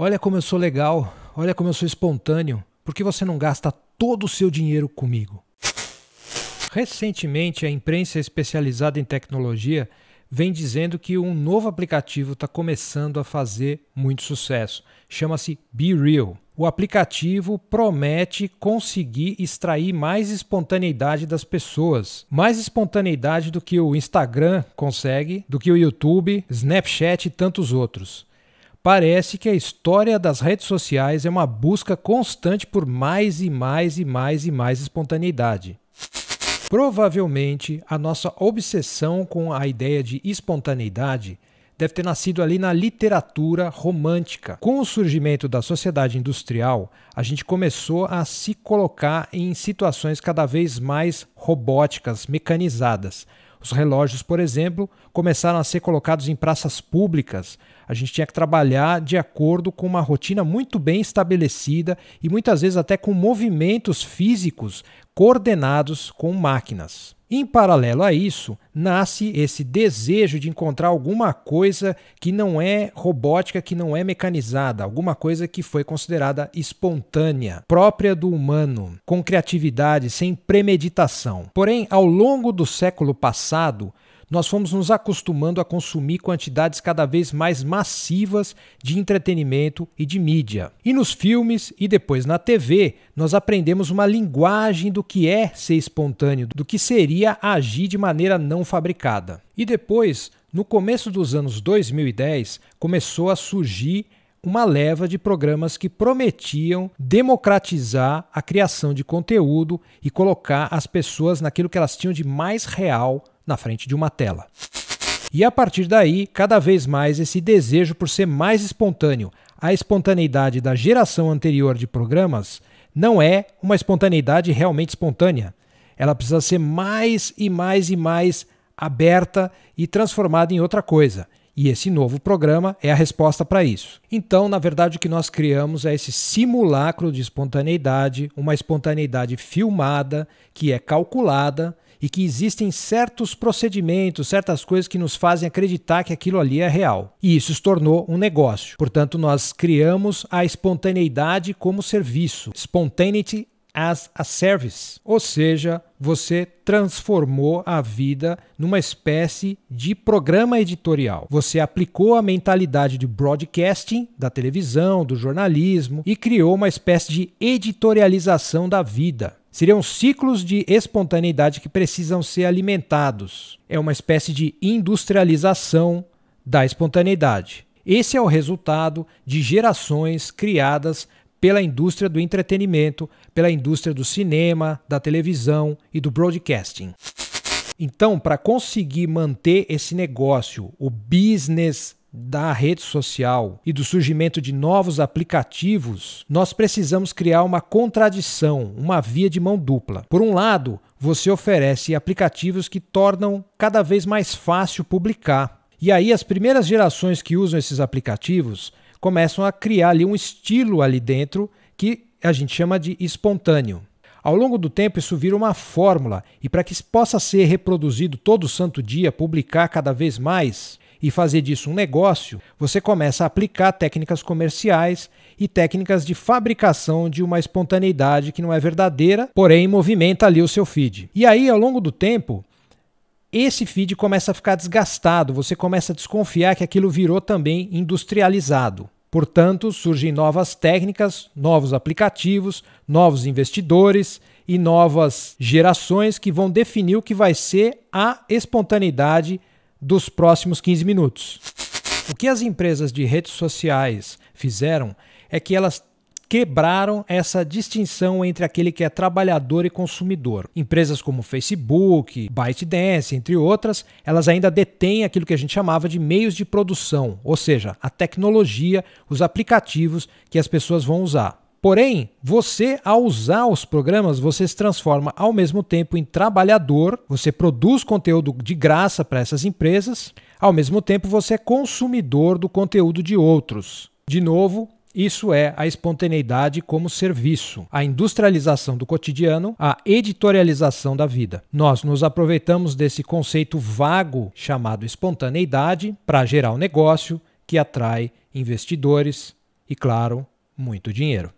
Olha como eu sou legal, olha como eu sou espontâneo, por que você não gasta todo o seu dinheiro comigo? Recentemente, a imprensa especializada em tecnologia vem dizendo que um novo aplicativo está começando a fazer muito sucesso. Chama-se Be Real. O aplicativo promete conseguir extrair mais espontaneidade das pessoas, mais espontaneidade do que o Instagram consegue, do que o YouTube, Snapchat e tantos outros. Parece que a história das redes sociais é uma busca constante por mais e mais e mais e mais espontaneidade. Provavelmente, a nossa obsessão com a ideia de espontaneidade deve ter nascido ali na literatura romântica. Com o surgimento da sociedade industrial, a gente começou a se colocar em situações cada vez mais robóticas, mecanizadas. Os relógios, por exemplo, começaram a ser colocados em praças públicas. A gente tinha que trabalhar de acordo com uma rotina muito bem estabelecida e muitas vezes até com movimentos físicos coordenados com máquinas. Em paralelo a isso, nasce esse desejo de encontrar alguma coisa que não é robótica, que não é mecanizada, alguma coisa que foi considerada espontânea, própria do humano, com criatividade, sem premeditação. Porém, ao longo do século passado, nós fomos nos acostumando a consumir quantidades cada vez mais massivas de entretenimento e de mídia. E nos filmes e depois na TV, nós aprendemos uma linguagem do que é ser espontâneo, do que seria agir de maneira não fabricada. E depois, no começo dos anos 2010, começou a surgir uma leva de programas que prometiam democratizar a criação de conteúdo e colocar as pessoas naquilo que elas tinham de mais real na frente de uma tela. E a partir daí, cada vez mais esse desejo por ser mais espontâneo, a espontaneidade da geração anterior de programas, não é uma espontaneidade realmente espontânea. Ela precisa ser mais e mais e mais aberta e transformada em outra coisa. E esse novo programa é a resposta para isso. Então, na verdade, o que nós criamos é esse simulacro de espontaneidade, uma espontaneidade filmada, que é calculada, e que existem certos procedimentos, certas coisas que nos fazem acreditar que aquilo ali é real. E isso se tornou um negócio. Portanto, nós criamos a espontaneidade como serviço. Spontaneity as a service, ou seja, você transformou a vida numa espécie de programa editorial. Você aplicou a mentalidade de broadcasting, da televisão, do jornalismo e criou uma espécie de editorialização da vida. Seriam ciclos de espontaneidade que precisam ser alimentados. É uma espécie de industrialização da espontaneidade. Esse é o resultado de gerações criadas pela indústria do entretenimento, pela indústria do cinema, da televisão e do broadcasting. Então, para conseguir manter esse negócio, o business da rede social e do surgimento de novos aplicativos, nós precisamos criar uma contradição, uma via de mão dupla. Por um lado, você oferece aplicativos que tornam cada vez mais fácil publicar. E aí as primeiras gerações que usam esses aplicativos começam a criar ali um estilo ali dentro que a gente chama de espontâneo. Ao longo do tempo, isso vira uma fórmula, e para que possa ser reproduzido todo santo dia, publicar cada vez mais, e fazer disso um negócio, você começa a aplicar técnicas comerciais e técnicas de fabricação de uma espontaneidade que não é verdadeira, porém movimenta ali o seu feed. E aí, ao longo do tempo, esse feed começa a ficar desgastado, você começa a desconfiar que aquilo virou também industrializado. Portanto, surgem novas técnicas, novos aplicativos, novos investidores e novas gerações que vão definir o que vai ser a espontaneidade dos próximos 15 minutos. O que as empresas de redes sociais fizeram é que elas quebraram essa distinção entre aquele que é trabalhador e consumidor. Empresas como Facebook, ByteDance, entre outras, elas ainda detêm aquilo que a gente chamava de meios de produção, ou seja, a tecnologia, os aplicativos que as pessoas vão usar. Porém, você, ao usar os programas, você se transforma ao mesmo tempo em trabalhador, você produz conteúdo de graça para essas empresas, ao mesmo tempo você é consumidor do conteúdo de outros. De novo, isso é a espontaneidade como serviço, a industrialização do cotidiano, a editorialização da vida. Nós nos aproveitamos desse conceito vago chamado espontaneidade para gerar um negócio que atrai investidores e, claro, muito dinheiro.